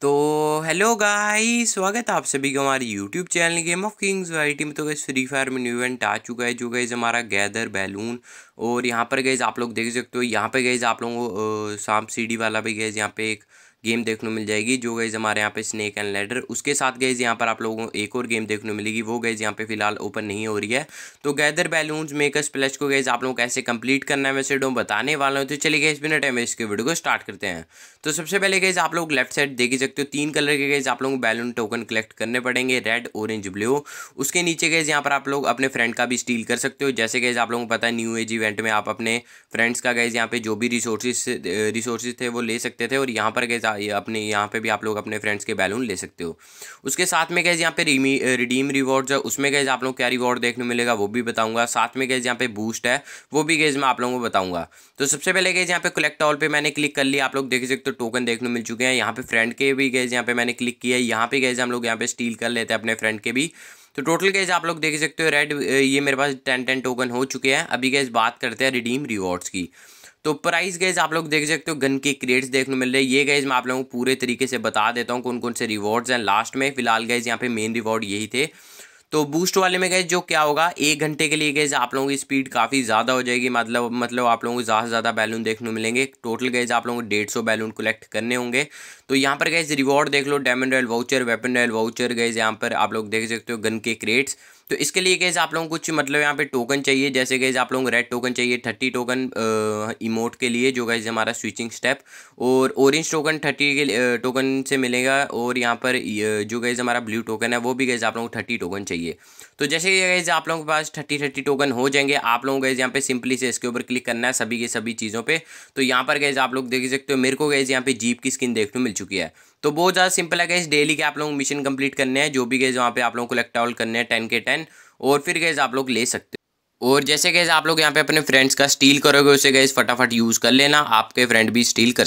तो हेलो गाई स्वागत है आप सभी के हमारे YouTube channel game of kings YT में तो गैस फ्री फायर में न्यू इवेंट आ चुका है जो गैज़ हमारा गैदर बैलून और यहाँ पर गैज़ आप लोग देख सकते हो यहाँ पे गैज़ आप लोगों को सांप सीढ़ी वाला भी गैज़ यहाँ पे एक गेम देखने को मिल जाएगी जो गैज़ हमारे यहाँ पे स्नैक एंड लेडर उसके साथ गैज़ यहाँ पर आप लोगों को एक और गेम देखने को मिलेगी वो गैज़ यहाँ पे फिलहाल ओपन नहीं हो रही है तो गैदर बैलून्स मेकर स्प्लैश को गैज़ आप लोग कैसे कंप्लीट करना है मैं सीडो बताने वाला हूँ तो चलिए गैस बिना टाइम इसके वीडियो को स्टार्ट करते हैं तो सबसे पहले गैज़ आप लोग लेफ्ट साइड देख ही सकते हो तीन कलर के गैज़ आप लोगों को बैलून टोकन कलेक्ट करने पड़ेंगे रेड ऑरेंज ब्लू उसके नीचे गैज़ यहाँ पर आप लोग अपने फ्रेंड का भी स्टील कर सकते हो जैसे गैज़ आप लोगों को पता है न्यू एज इवेंट में आप अपने फ्रेंड्स का गैज़ यहाँ पे जो भी रिसोर्सेज रिसोर्सेज थे वो ले सकते थे और यहाँ पर गैज़ चाहिए अपने यहाँ पे भी आप लोग अपने फ्रेंड्स के बैलून ले सकते हो उसके साथ में कैसे यहाँ पे रिमी रिडीम रिवॉर्ड है उसमें कैसे आप लोग क्या रिवॉर्ड देखने मिलेगा वो भी बताऊंगा साथ में कैसे यहाँ पे बूस्ट है वो भी कैसे मैं आप लोगों को बताऊंगा तो सबसे पहले कैसे यहाँ पे कलेक्ट ऑल पर मैंने क्लिक कर लिया आप लोग देख सकते हो टोकन देखने मिल चुके हैं यहाँ पे फ्रेंड के भी कैसे यहाँ पे मैंने क्लिक किया यहाँ पे कैसे हम लोग यहाँ पे स्टील कर लेते हैं अपने फ्रेंड के भी तो टोटल कैसे आप लोग देख सकते हो रेड ये मेरे पास टेन टेन टोकन हो चुके हैं अभी कैसे बात करते हैं रिडीम रिवॉर्ड्स की तो प्राइस गेज आप लोग देख सकते हो गन के क्रेट्स देखने मिल रहे हैं ये गैज मैं आप लोगों को पूरे तरीके से बता देता हूँ कौन कौन से रिवॉर्ड्स हैं लास्ट में फिलहाल गैज यहाँ पे मेन रिवॉर्ड यही थे तो बूस्ट वाले में गए जो क्या होगा एक घंटे के लिए गए आप लोगों की स्पीड काफ़ी ज़्यादा हो जाएगी मतलब मतलब आप लोगों को ज़्यादा से ज़्यादा बैलून देखने मिलेंगे टोटल गए आप लोगों को डेढ़ सौ बैलून कलेक्ट करने होंगे तो यहाँ पर गए रिवॉर्ड देख लो diamond royal voucher weapon royal voucher गए यहाँ पर आप लोग देख सकते हो गन के क्रेट्स तो इसके लिए कैसे आप लोगों को कुछ मतलब यहाँ पे टोकन चाहिए जैसे कैसे आप लोगों को रेड टोकन चाहिए थर्टी टोकन इमोट के लिए जो गैस हमारा स्विचिंग स्टेप और ऑरेंज टोकन थर्टी के टोकन से मिलेगा और यहाँ पर जो गैस हमारा ब्लू टोकन है वो भी गैस आप लोगों को थर्टी टोकन चाहिए तो जैसे ये आप लोगों के पास थर्टी थर्टी टोकन हो जाएंगे आप लोगों को गैस यहाँ पे सिंपली से इसके ऊपर क्लिक करना है सभी के सभी चीज़ों पर तो यहाँ पर गैस आप लोग देख सकते हो मेरे को गैस यहाँ पे जीप की स्किन देखने मिल चुकी है तो बहुत ज़्यादा सिंपल है गैस डेली के आप लोग मिशन कंप्लीट करने हैं जो भी गैस वहाँ पे आप लोग कलेक्ट ऑल करने हैं टेन के टेन और फिर गैस आप लोग ले सकते हो और जैसे गैस आप लोग यहाँ पे अपने फ्रेंड्स का स्टील करोगे उसे गैस फटाफट यूज़ कर लेना आपके फ्रेंड भी स्टील कर